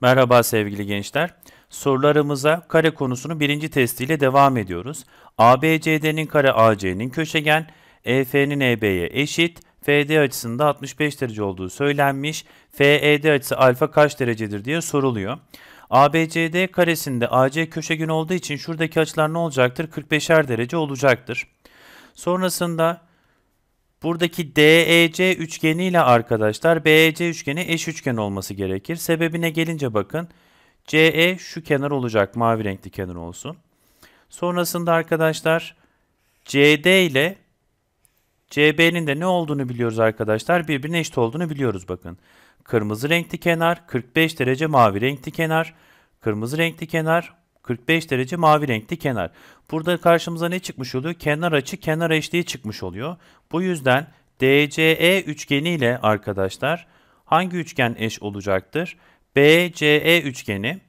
Merhaba sevgili gençler. Sorularımıza kare konusunu birinci testiyle devam ediyoruz. ABCD'nin kare AC'nin köşegen, EF'nin EB'ye eşit, FD açısında 65 derece olduğu söylenmiş. FED açısı alfa kaç derecedir diye soruluyor. ABCD karesinde AC köşegen olduğu için şuradaki açılar ne olacaktır? 45'er derece olacaktır. Sonrasında Buradaki DEC üçgeni ile arkadaşlar BEC üçgeni eş üçgen olması gerekir. Sebebine gelince bakın CE şu kenar olacak mavi renkli kenar olsun. Sonrasında arkadaşlar CD ile CB'nin de ne olduğunu biliyoruz arkadaşlar. Birbirine eşit olduğunu biliyoruz bakın. Kırmızı renkli kenar 45 derece mavi renkli kenar. Kırmızı renkli kenar 45 derece mavi renkli kenar. Burada karşımıza ne çıkmış oluyor? Kenar açı kenar eşliği çıkmış oluyor. Bu yüzden DCE üçgeni ile arkadaşlar hangi üçgen eş olacaktır? BCE üçgeni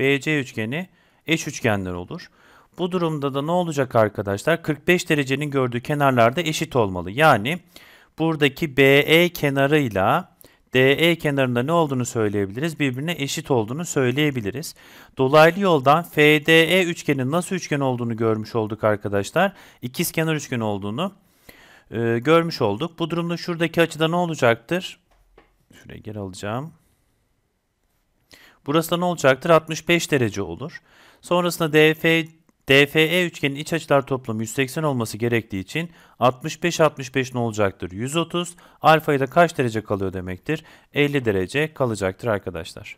BC üçgeni eş üçgenler olur. Bu durumda da ne olacak arkadaşlar? 45 derecenin gördüğü kenarlarda eşit olmalı. Yani buradaki BE kenarıyla DE kenarında ne olduğunu söyleyebiliriz? Birbirine eşit olduğunu söyleyebiliriz. Dolaylı yoldan FDE üçgenin nasıl üçgen olduğunu görmüş olduk arkadaşlar. İkizkenar üçgen olduğunu e, görmüş olduk. Bu durumda şuradaki açıda ne olacaktır? Şuraya geri alacağım. Burası da ne olacaktır? 65 derece olur. Sonrasında DF DFE üçgenin iç açılar toplamı 180 olması gerektiği için 65 65 ne olacaktır? 130. Alfa'yı da kaç derece kalıyor demektir? 50 derece kalacaktır arkadaşlar.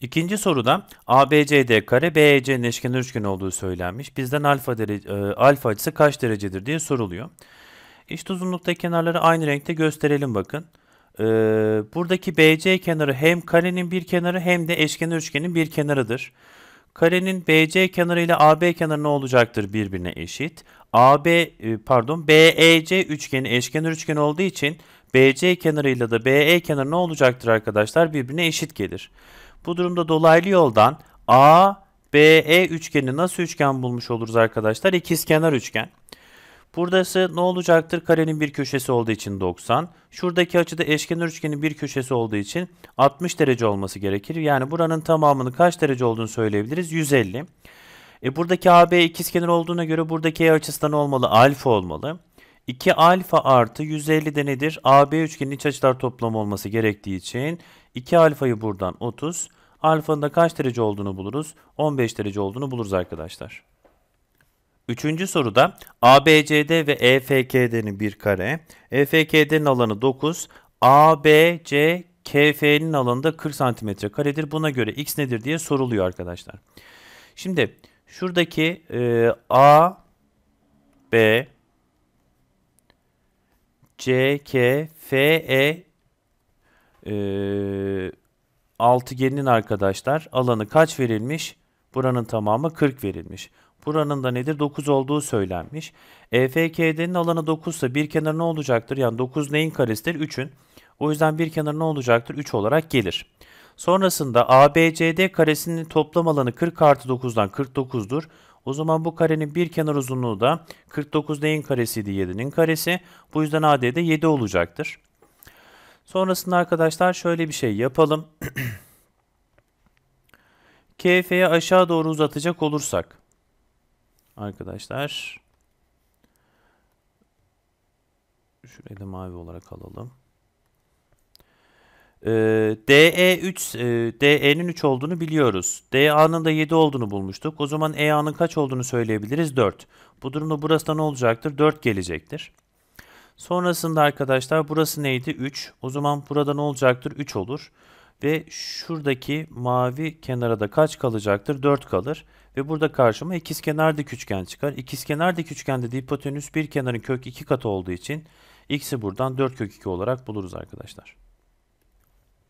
İkinci soruda ABCD kare BEC'nin eşkenar üçgen olduğu söylenmiş. Bizden alfa, derece, e, alfa açısı kaç derecedir diye soruluyor. İşte uzunlukta kenarları aynı renkte gösterelim bakın. E, buradaki BC kenarı hem karenin bir kenarı hem de eşkenar üçgenin bir kenarıdır. Karenin BC kenarı ile AB kenarı ne olacaktır birbirine eşit. AB e, pardon BEC üçgeni eşkenar üçgen olduğu için BC kenarıyla da BE kenarı ne olacaktır arkadaşlar? Birbirine eşit gelir. Bu durumda dolaylı yoldan ABE üçgeni nasıl üçgen bulmuş oluruz arkadaşlar? İkizkenar üçgen. Buradası ne olacaktır? Karenin bir köşesi olduğu için 90. Şuradaki açıda eşkenar üçgenin bir köşesi olduğu için 60 derece olması gerekir. Yani buranın tamamını kaç derece olduğunu söyleyebiliriz? 150. E buradaki AB ikizkenar olduğuna göre buradaki E açısı da ne olmalı? Alfa olmalı. 2 alfa artı 150 de nedir? AB üçgenin iç açılar toplamı olması gerektiği için 2 alfayı buradan 30. Alfanın da kaç derece olduğunu buluruz? 15 derece olduğunu buluruz arkadaşlar. Üçüncü soruda ABCD ve EFKD'nin bir kare, EFKD'nin alanı 9, ABC KF'nin da 40 cm karedir. Buna göre x nedir diye soruluyor arkadaşlar. Şimdi şuradaki e, A, B, C, K, F, E e, altıgenin arkadaşlar alanı kaç verilmiş? Buranın tamamı 40 verilmiş. Buranın da nedir? 9 olduğu söylenmiş. EFKD'nin alanı 9 ise bir kenar ne olacaktır? Yani 9 neyin karesidir? 3'ün. O yüzden bir kenar ne olacaktır? 3 olarak gelir. Sonrasında ABCD karesinin toplam alanı 40 artı 9'dan 49'dur. O zaman bu karenin bir kenar uzunluğu da 49 neyin karesiydi? 7'nin karesi. Bu yüzden AD'de 7 olacaktır. Sonrasında arkadaşlar şöyle bir şey yapalım. KF'ye aşağı doğru uzatacak olursak Arkadaşlar şurayı da mavi olarak alalım. Ee, DE3 e, e DE'nin 3 olduğunu biliyoruz. DA'nın da 7 olduğunu bulmuştuk. O zaman EA'nın kaç olduğunu söyleyebiliriz? 4. Bu durumda burası da ne olacaktır? 4 gelecektir. Sonrasında arkadaşlar burası neydi? 3. O zaman burada ne olacaktır? 3 olur. Ve şuradaki mavi kenara da kaç kalacaktır? 4 kalır. Ve burada karşıma ikizkenar dik üçgen çıkar. İkizkenar dik üçgende de hipotenüs bir kenarın kök 2 katı olduğu için x'i buradan 4 kök 2 olarak buluruz arkadaşlar.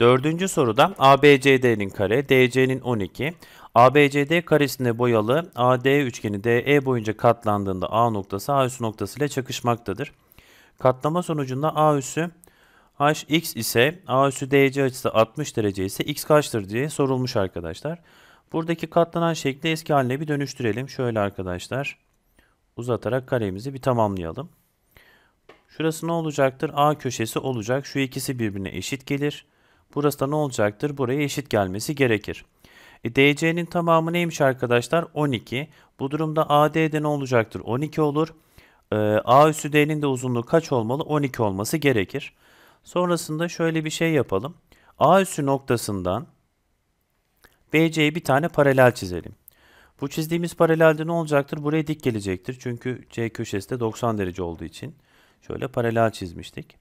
Dördüncü soruda ABCD'nin kare, DC'nin 12. ABCD karesinde boyalı AD üçgeni DE boyunca katlandığında A noktası A üssü noktası ile çakışmaktadır. Katlama sonucunda A üssü hx ise A üssü DC açısı 60 derece ise x kaçtır diye sorulmuş arkadaşlar. Buradaki katlanan şekli eski haline bir dönüştürelim. Şöyle arkadaşlar uzatarak karemizi bir tamamlayalım. Şurası ne olacaktır? A köşesi olacak. Şu ikisi birbirine eşit gelir. Burası da ne olacaktır? Buraya eşit gelmesi gerekir. E, DC'nin tamamı neymiş arkadaşlar? 12. Bu durumda AD'de ne olacaktır? 12 olur. E, A üstü D'nin de uzunluğu kaç olmalı? 12 olması gerekir. Sonrasında şöyle bir şey yapalım. A üstü noktasından BC'ye bir tane paralel çizelim. Bu çizdiğimiz paralelde ne olacaktır? Buraya dik gelecektir. Çünkü C köşesi de 90 derece olduğu için. Şöyle paralel çizmiştik.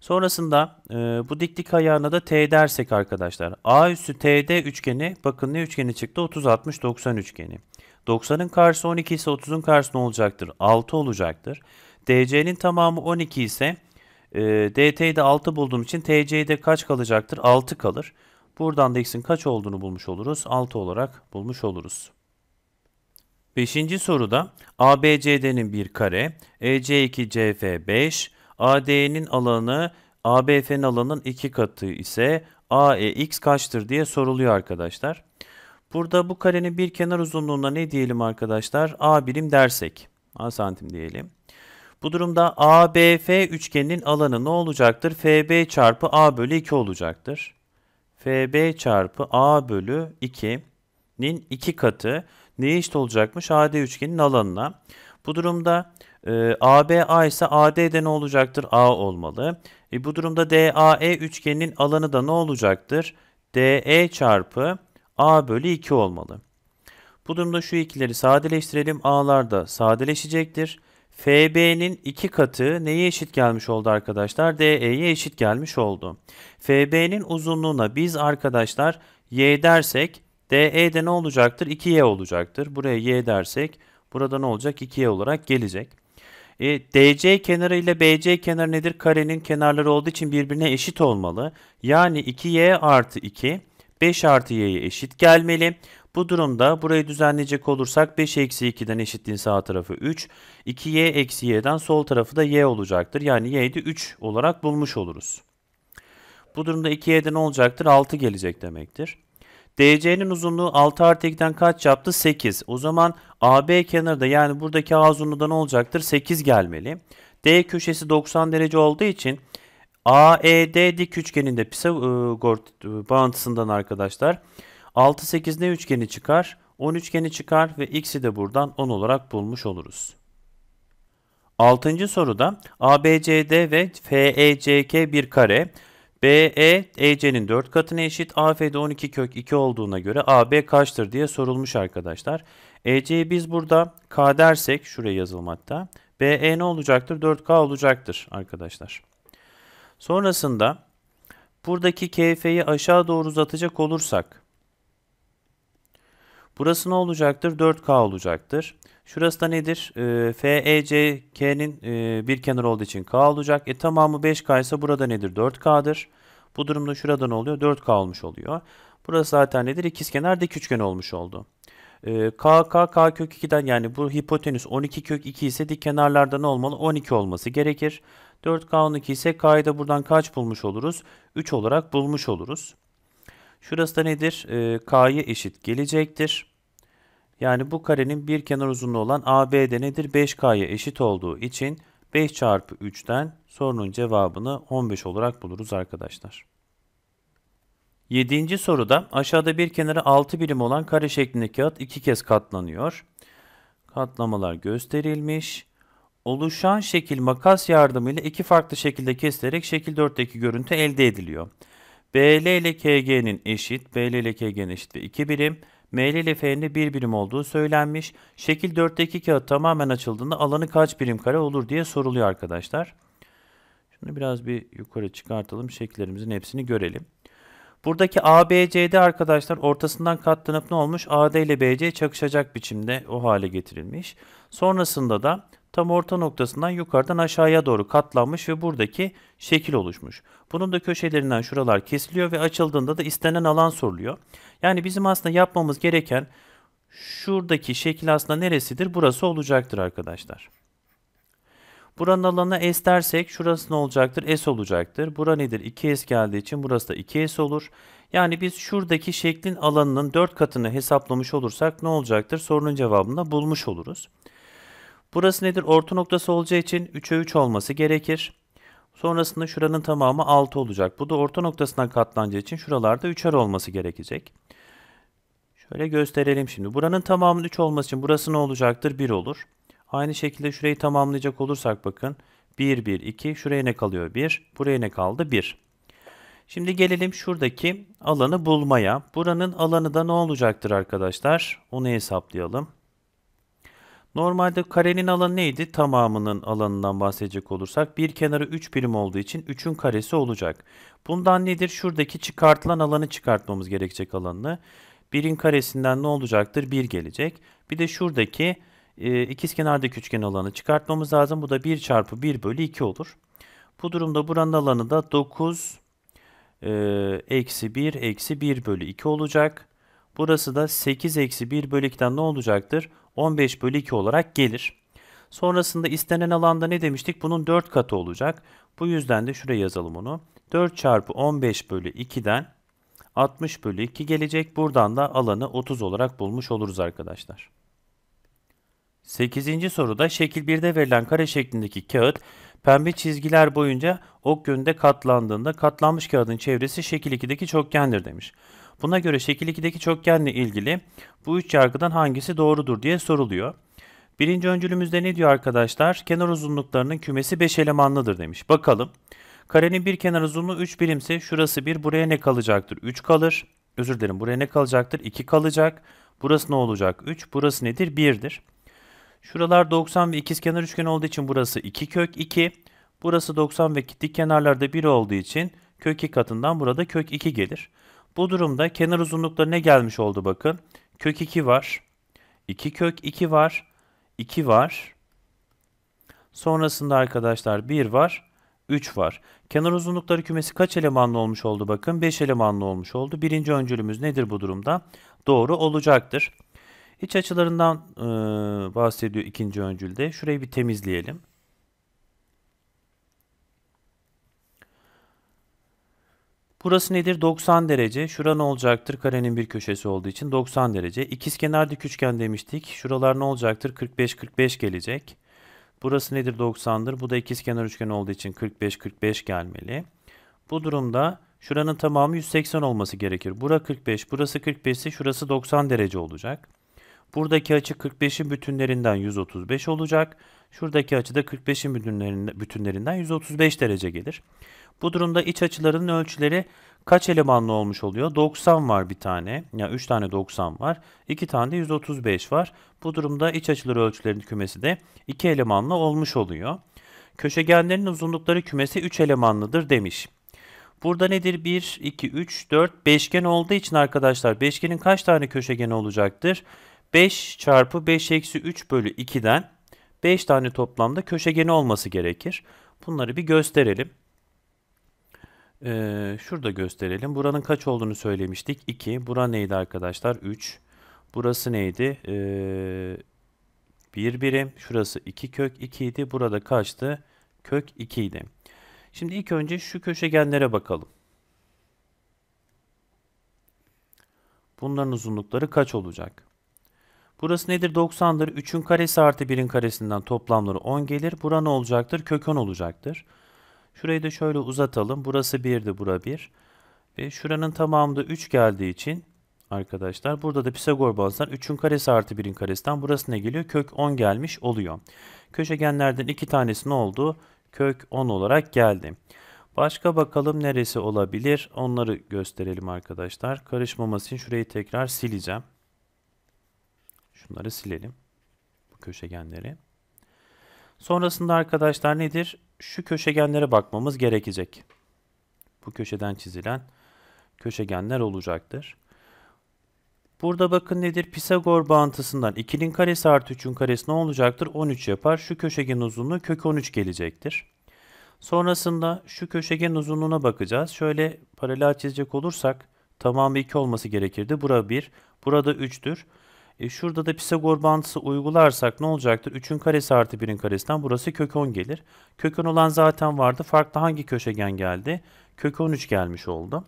Sonrasında e, bu diklik ayağına da T dersek arkadaşlar. A üstü TD üçgeni bakın ne üçgeni çıktı? 30 60 90 üçgeni. 90'ın karşısı 12 ise 30'un karşısı ne olacaktır? 6 olacaktır. DC'nin tamamı 12 ise e, DT'yi de 6 bulduğum için TC'de kaç kalacaktır? 6 kalır. Buradan da x'in kaç olduğunu bulmuş oluruz. 6 olarak bulmuş oluruz. Beşinci soruda ABCD'nin bir kare, EC2 CF 5, AD'nin alanı ABF'nin alanının iki katı ise AEX kaçtır diye soruluyor arkadaşlar. Burada bu karenin bir kenar uzunluğuna ne diyelim arkadaşlar? A birim dersek. A santim diyelim. Bu durumda ABF üçgeninin alanı ne olacaktır? FB çarpı A bölü 2 olacaktır. FB çarpı A bölü 2'nin 2 katı ne eşit olacakmış? AD üçgenin alanına. Bu durumda e, AB A ise AD de ne olacaktır? A olmalı. E, bu durumda DAE üçgeninin alanı da ne olacaktır? DE çarpı A bölü 2 olmalı. Bu durumda şu ikileri sadeleştirelim. A'lar da sadeleşecektir. FB'nin 2 katı neye eşit gelmiş oldu arkadaşlar? DE'ye eşit gelmiş oldu. FB'nin uzunluğuna biz arkadaşlar Y dersek DE'de ne olacaktır? 2Y olacaktır. Buraya Y dersek burada ne olacak? 2Y olarak gelecek. E, DC kenarı ile BC kenarı nedir? Karenin kenarları olduğu için birbirine eşit olmalı. Yani 2Y artı 2 5 artı y'ye eşit gelmeli. Bu durumda burayı düzenleyecek olursak 5 eksi 2'den eşitliğin sağ tarafı 3. 2y eksi y'den sol tarafı da y olacaktır. Yani y'yi de 3 olarak bulmuş oluruz. Bu durumda 2y'de ne olacaktır? 6 gelecek demektir. DC'nin uzunluğu 6 artı 2'den kaç yaptı? 8. O zaman AB kenarı da yani buradaki A uzunluğu da ne olacaktır? 8 gelmeli. D köşesi 90 derece olduğu için AED dik üçgeninde Pisagor e, bağıntısından arkadaşlar 6 8 ne üçgeni çıkar? 10 üçgeni çıkar ve x'i de buradan 10 olarak bulmuş oluruz. 6. soruda ABCD ve FECK bir kare. BE EC'nin 4 katına eşit AF'de 12 kök 2 olduğuna göre AB kaçtır diye sorulmuş arkadaşlar. EC'yi biz burada K dersek şuraya yazılmakta. BE ne olacaktır? 4K olacaktır arkadaşlar. Sonrasında buradaki KF'yi aşağı doğru uzatacak olursak burası ne olacaktır? 4K olacaktır. Şurası da nedir? Ee, e, FECK'nin e, bir kenarı olduğu için K olacak. E tamamı 5K ise burada nedir? 4K'dır. Bu durumda şurada ne oluyor? 4K olmuş oluyor. Burası zaten nedir? İkizkenar dik üçgen olmuş oldu. Ee, K kök 2'den yani bu hipotenüs 12 kök 2 ise dik kenarlarda ne olmalı? 12 olması gerekir. 4K12 ise K'yı da buradan kaç bulmuş oluruz? 3 olarak bulmuş oluruz. Şurası da nedir? E, ee, K'ya eşit gelecektir. Yani bu karenin bir kenar uzunluğu olan AB'de nedir? 5K'ya eşit olduğu için 5 çarpı 3'ten sorunun cevabını 15 olarak buluruz arkadaşlar. 7. soruda aşağıda bir kenara 6 birim olan kare şeklinde kağıt 2 kez katlanıyor. Katlamalar gösterilmiş oluşan şekil makas yardımıyla iki farklı şekilde kesilerek şekil 4'teki görüntü elde ediliyor. BL ile KG'nin eşit, BL ile KG'nin eşit ve 2 birim, ML ile F'nin de 1 birim olduğu söylenmiş. Şekil 4'teki kağıt tamamen açıldığında alanı kaç birim kare olur diye soruluyor arkadaşlar. Şunu biraz bir yukarı çıkartalım. Şekillerimizin hepsini görelim. Buradaki ABC'de arkadaşlar ortasından katlanıp ne olmuş? AD ile BC çakışacak biçimde o hale getirilmiş. Sonrasında da tam orta noktasından yukarıdan aşağıya doğru katlanmış ve buradaki şekil oluşmuş. Bunun da köşelerinden şuralar kesiliyor ve açıldığında da istenen alan soruluyor. Yani bizim aslında yapmamız gereken şuradaki şekil aslında neresidir? Burası olacaktır arkadaşlar. Buranın alanına S dersek şurası ne olacaktır? S olacaktır. Bura nedir? 2S geldiği için burası da 2S olur. Yani biz şuradaki şeklin alanının 4 katını hesaplamış olursak ne olacaktır? Sorunun cevabını bulmuş oluruz. Burası nedir? Orta noktası olacağı için 3'e 3 olması gerekir. Sonrasında şuranın tamamı 6 olacak. Bu da orta noktasından katlanacağı için şuralarda 3'er olması gerekecek. Şöyle gösterelim şimdi. Buranın tamamı 3 olması için burası ne olacaktır? 1 olur. Aynı şekilde şurayı tamamlayacak olursak bakın. 1, 1, 2. Şuraya ne kalıyor? 1. Buraya ne kaldı? 1. Şimdi gelelim şuradaki alanı bulmaya. Buranın alanı da ne olacaktır arkadaşlar? Onu hesaplayalım. Normalde karenin alanı neydi? Tamamının alanından bahsedecek olursak bir kenarı 3 birim olduğu için 3'ün karesi olacak. Bundan nedir? Şuradaki çıkartılan alanı çıkartmamız gerekecek alanını. 1'in karesinden ne olacaktır? 1 gelecek. Bir de şuradaki e, ikizkenardaki üçgen alanı çıkartmamız lazım. Bu da 1 çarpı 1 bölü 2 olur. Bu durumda buranın alanı da 9 e, eksi 1 eksi 1 bölü 2 olacak. Burası da 8 eksi 1 bölü 2'den ne olacaktır? 15 bölü 2 olarak gelir. Sonrasında istenen alanda ne demiştik? Bunun 4 katı olacak. Bu yüzden de şuraya yazalım onu. 4 çarpı 15 bölü 2'den 60 bölü 2 gelecek. Buradan da alanı 30 olarak bulmuş oluruz arkadaşlar. 8. soruda şekil 1'de verilen kare şeklindeki kağıt pembe çizgiler boyunca ok yönünde katlandığında katlanmış kağıdın çevresi şekil 2'deki çokgendir demiş. Buna göre şekil 2'deki çokgenle ilgili bu üç yargıdan hangisi doğrudur diye soruluyor. Birinci öncülümüzde ne diyor arkadaşlar? Kenar uzunluklarının kümesi 5 elemanlıdır demiş. Bakalım. Karenin bir kenar uzunluğu 3 birimse şurası 1 buraya ne kalacaktır? 3 kalır. Özür dilerim buraya ne kalacaktır? 2 kalacak. Burası ne olacak? 3. Burası nedir? 1'dir. Şuralar 90 ve kenar üçgen olduğu için burası 2 kök 2. Burası 90 ve dik kenarlarda 1 olduğu için kök 2 katından burada kök 2 gelir. Bu durumda kenar uzunlukları ne gelmiş oldu bakın. Kök 2 var. 2 kök 2 var. 2 var. Sonrasında arkadaşlar 1 var. 3 var. Kenar uzunlukları kümesi kaç elemanlı olmuş oldu bakın. 5 elemanlı olmuş oldu. Birinci öncülümüz nedir bu durumda? Doğru olacaktır. İç açılarından e, bahsediyor ikinci öncülde. Şurayı bir temizleyelim. Burası nedir? 90 derece. Şura ne olacaktır? Karenin bir köşesi olduğu için 90 derece. İkizkenar dik üçgen demiştik. Şuralar ne olacaktır? 45 45 gelecek. Burası nedir? 90'dır. Bu da ikizkenar üçgen olduğu için 45 45 gelmeli. Bu durumda şuranın tamamı 180 olması gerekir. Bura 45, burası 45 ise şurası 90 derece olacak. Buradaki açı 45'in bütünlerinden 135 olacak. Şuradaki açı da 45'in bütünlerinden 135 derece gelir. Bu durumda iç açılarının ölçüleri kaç elemanlı olmuş oluyor? 90 var bir tane. Ya yani 3 tane 90 var. 2 tane de 135 var. Bu durumda iç açıları ölçülerinin kümesi de 2 elemanlı olmuş oluyor. Köşegenlerin uzunlukları kümesi 3 elemanlıdır demiş. Burada nedir? 1, 2, 3, 4 beşgen olduğu için arkadaşlar beşgenin kaç tane köşegeni olacaktır? 5 çarpı 5 eksi 3 bölü 2'den 5 tane toplamda köşegeni olması gerekir. Bunları bir gösterelim. Ee, şurada gösterelim. Buranın kaç olduğunu söylemiştik. 2. Bura neydi arkadaşlar? 3. Burası neydi? Ee, 1 birim. Şurası 2 kök 2 idi. Burada kaçtı? Kök 2 idi. Şimdi ilk önce şu köşegenlere bakalım. Bunların uzunlukları kaç olacak? Burası nedir? 90'dır. 3'ün karesi artı 1'in karesinden toplamları 10 gelir. Bura ne olacaktır? Kök olacaktır. Şurayı da şöyle uzatalım. Burası 1'di. Bura 1. Ve şuranın tamamında 3 geldiği için arkadaşlar burada da Pisagor bazından 3'ün karesi artı 1'in karesinden burası ne geliyor? Kök 10 gelmiş oluyor. Köşegenlerden 2 tanesi ne oldu? Kök 10 olarak geldi. Başka bakalım neresi olabilir? Onları gösterelim arkadaşlar. Karışmaması için şurayı tekrar sileceğim. Şunları silelim. Bu köşegenleri. Sonrasında arkadaşlar nedir? Şu köşegenlere bakmamız gerekecek. Bu köşeden çizilen köşegenler olacaktır. Burada bakın nedir? Pisagor bağıntısından 2'nin karesi artı 3'ün karesi ne olacaktır? 13 yapar. Şu köşegen uzunluğu kök 13 gelecektir. Sonrasında şu köşegen uzunluğuna bakacağız. Şöyle paralel çizecek olursak tamamı 2 olması gerekirdi. Bura 1, burada 3'tür. E şurada da Pisagor bantısı uygularsak ne olacaktır? 3'ün karesi artı 1'in karesinden burası kök 10 gelir. Kök 10 olan zaten vardı. Farklı hangi köşegen geldi? Kök 13 gelmiş oldu.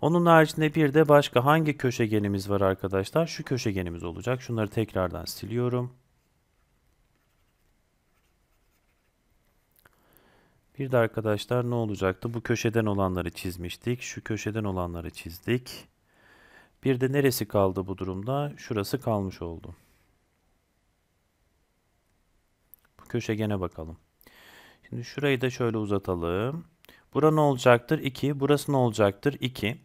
Onun haricinde bir de başka hangi köşegenimiz var arkadaşlar? Şu köşegenimiz olacak. Şunları tekrardan siliyorum. Bir de arkadaşlar ne olacaktı? Bu köşeden olanları çizmiştik. Şu köşeden olanları çizdik. Bir de neresi kaldı bu durumda? Şurası kalmış oldu. Bu köşegene bakalım. Şimdi şurayı da şöyle uzatalım. Bura ne olacaktır? 2. Burası ne olacaktır? 2.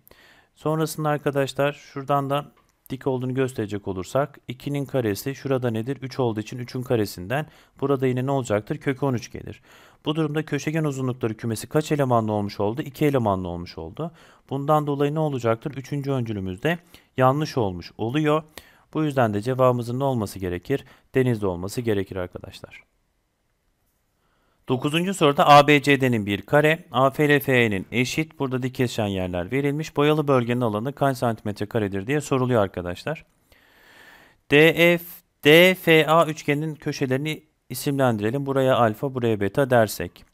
Sonrasında arkadaşlar şuradan da dik olduğunu gösterecek olursak 2'nin karesi şurada nedir? 3 olduğu için 3'ün karesinden burada yine ne olacaktır? Kök 13 gelir. Bu durumda köşegen uzunlukları kümesi kaç elemanlı olmuş oldu? 2 elemanlı olmuş oldu. Bundan dolayı ne olacaktır? 3. Öncülümüzde yanlış olmuş oluyor. Bu yüzden de cevabımızın ne olması gerekir? Denizde olması gerekir arkadaşlar. 9. soruda ABCD'nin bir kare, AFLF'nin eşit, burada dikleşen yerler verilmiş. Boyalı bölgenin alanı kaç santimetre karedir diye soruluyor arkadaşlar. DF, DFA üçgenin köşelerini isimlendirelim. Buraya alfa, buraya beta dersek.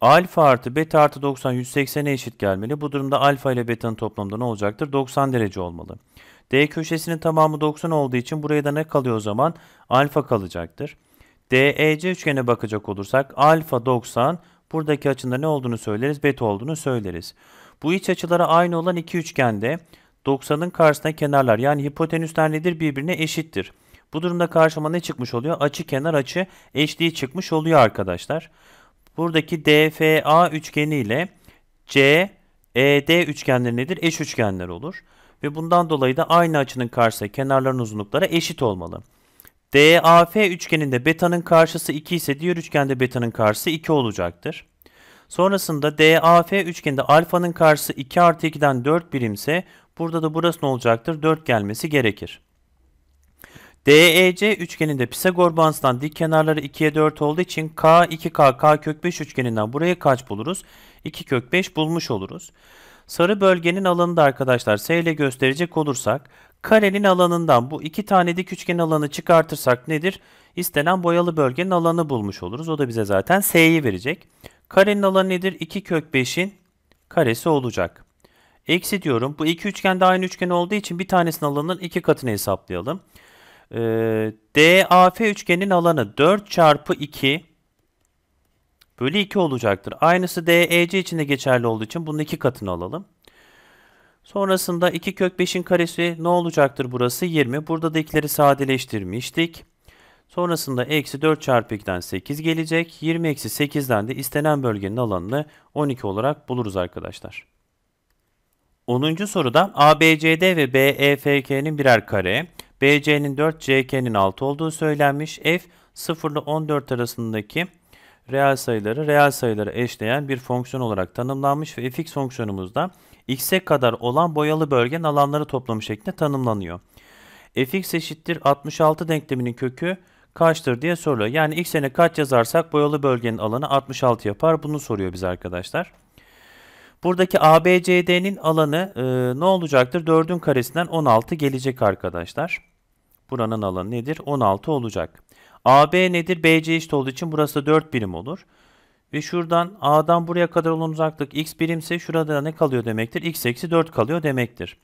Alfa artı beta artı 90 180'e eşit gelmeli. Bu durumda alfa ile beta'nın toplamda ne olacaktır? 90 derece olmalı. D köşesinin tamamı 90 olduğu için buraya da ne kalıyor o zaman? Alfa kalacaktır. DEC üçgene bakacak olursak alfa 90 buradaki açında ne olduğunu söyleriz? Beta olduğunu söyleriz. Bu iç açıları aynı olan iki üçgende 90'ın karşısına kenarlar yani hipotenüsler nedir? Birbirine eşittir. Bu durumda karşıma ne çıkmış oluyor? Açı kenar açı eşliği çıkmış oluyor arkadaşlar. Buradaki DFA üçgeni ile CED üçgenleri nedir? Eş üçgenler olur. Ve bundan dolayı da aynı açının karşısına kenarların uzunlukları eşit olmalı. DAF üçgeninde beta'nın karşısı 2 ise diğer üçgende beta'nın karşısı 2 olacaktır. Sonrasında DAF üçgeninde alfanın karşısı 2 artı 2'den 4 birimse burada da burası ne olacaktır? 4 gelmesi gerekir. DEC üçgeninde Pisagor bağıntısından dik kenarları 2'ye 4 olduğu için K, 2K, K kök 5 üçgeninden buraya kaç buluruz? 2 kök 5 bulmuş oluruz. Sarı bölgenin alanında arkadaşlar S ile gösterecek olursak karenin alanından bu iki tane dik üçgen alanı çıkartırsak nedir? İstenen boyalı bölgenin alanı bulmuş oluruz. O da bize zaten S'yi verecek. Karenin alanı nedir? 2 kök 5'in karesi olacak. Eksi diyorum. Bu iki üçgen de aynı üçgen olduğu için bir tanesinin alanının iki katını hesaplayalım. Ee, DAF üçgenin alanı 4 çarpı 2 bölü 2 olacaktır. Aynısı DEC için de geçerli olduğu için bunun iki katını alalım. Sonrasında 2 kök 5'in karesi ne olacaktır burası? 20. Burada da ikileri sadeleştirmiştik. Sonrasında eksi 4 çarpı 2'den 8 gelecek. 20 eksi 8'den de istenen bölgenin alanını 12 olarak buluruz arkadaşlar. 10. soruda ABCD ve BEFK'nin birer kare, BC'nin 4, CK'nin 6 olduğu söylenmiş. F 0 ile 14 arasındaki reel sayıları reel sayıları eşleyen bir fonksiyon olarak tanımlanmış ve fx fonksiyonumuzda x'e kadar olan boyalı bölgenin alanları toplamı şeklinde tanımlanıyor. fx eşittir 66 denkleminin kökü kaçtır diye soruluyor. Yani x'e kaç yazarsak boyalı bölgenin alanı 66 yapar. Bunu soruyor biz arkadaşlar. Buradaki ABCD'nin alanı e, ne olacaktır? 4'ün karesinden 16 gelecek arkadaşlar. Buranın alanı nedir? 16 olacak. AB nedir? BC eşit olduğu için burası 4 birim olur. Ve şuradan A'dan buraya kadar olan uzaklık x birimse şurada ne kalıyor demektir? x eksi 4 kalıyor demektir.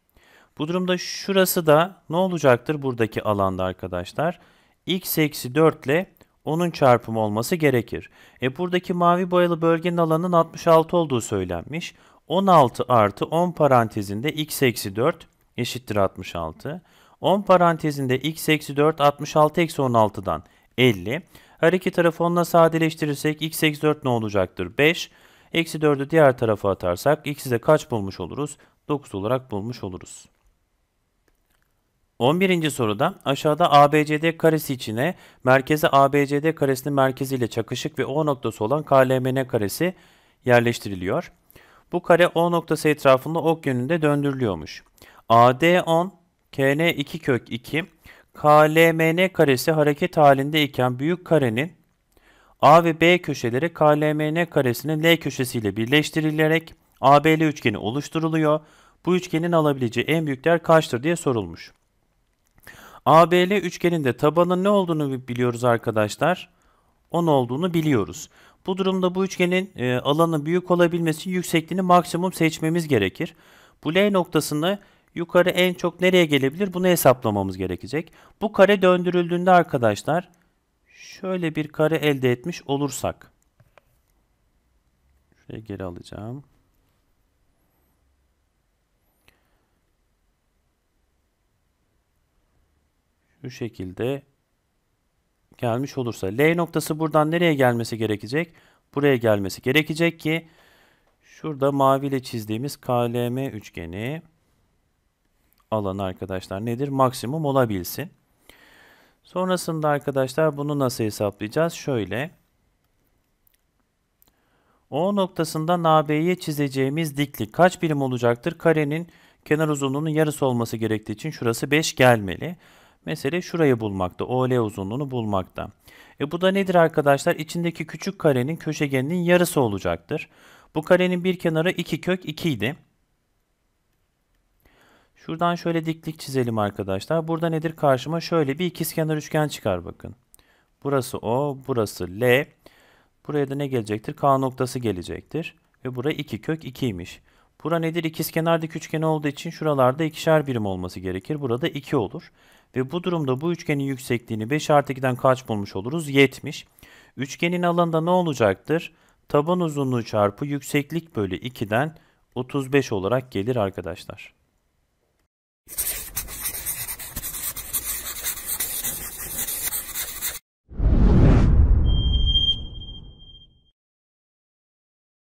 Bu durumda şurası da ne olacaktır buradaki alanda arkadaşlar? x eksi 4 ile onun çarpımı olması gerekir. E buradaki mavi boyalı bölgenin alanının 66 olduğu söylenmiş. 16 artı 10 parantezinde x eksi 4 eşittir 66. 10 parantezinde x eksi 4 66 eksi 16'dan 50. Her iki tarafı 10'la sadeleştirirsek x eksi 4 ne olacaktır? 5. Eksi 4'ü diğer tarafa atarsak x'i de kaç bulmuş oluruz? 9 olarak bulmuş oluruz. 11. soruda aşağıda ABCD karesi içine merkeze ABCD karesinin merkeziyle çakışık ve O noktası olan KLMN karesi yerleştiriliyor. Bu kare O noktası etrafında ok yönünde döndürülüyormuş. AD 10, KN 2 kök 2, KLMN karesi hareket halinde iken büyük karenin A ve B köşeleri KLMN karesinin L köşesiyle birleştirilerek ABL üçgeni oluşturuluyor. Bu üçgenin alabileceği en büyük değer kaçtır diye sorulmuş. ABL üçgeninde tabanın ne olduğunu biliyoruz arkadaşlar. 10 olduğunu biliyoruz. Bu durumda bu üçgenin e, alanı büyük olabilmesi yüksekliğini maksimum seçmemiz gerekir. Bu L noktasını yukarı en çok nereye gelebilir bunu hesaplamamız gerekecek. Bu kare döndürüldüğünde arkadaşlar şöyle bir kare elde etmiş olursak. Şuraya geri alacağım. Şu şekilde gelmiş olursa. L noktası buradan nereye gelmesi gerekecek? Buraya gelmesi gerekecek ki şurada maviyle çizdiğimiz KLM üçgeni alanı arkadaşlar nedir? Maksimum olabilsin. Sonrasında arkadaşlar bunu nasıl hesaplayacağız? Şöyle. O noktasından AB'ye çizeceğimiz diklik kaç birim olacaktır? Karenin kenar uzunluğunun yarısı olması gerektiği için şurası 5 gelmeli. Mesele şurayı bulmakta. OL uzunluğunu bulmakta. E bu da nedir arkadaşlar? İçindeki küçük karenin köşegeninin yarısı olacaktır. Bu karenin bir kenarı 2 kök 2 idi. Şuradan şöyle diklik çizelim arkadaşlar. Burada nedir karşıma? Şöyle bir ikizkenar üçgen çıkar bakın. Burası O, burası L. Buraya da ne gelecektir? K noktası gelecektir. Ve bura 2 kök 2'ymiş. Bura nedir? İkizkenar dik üçgen olduğu için şuralarda ikişer birim olması gerekir. Burada 2 olur. Ve bu durumda bu üçgenin yüksekliğini 5 artı 2'den kaç bulmuş oluruz? 70. Üçgenin alanında ne olacaktır? Taban uzunluğu çarpı yükseklik bölü 2'den 35 olarak gelir arkadaşlar.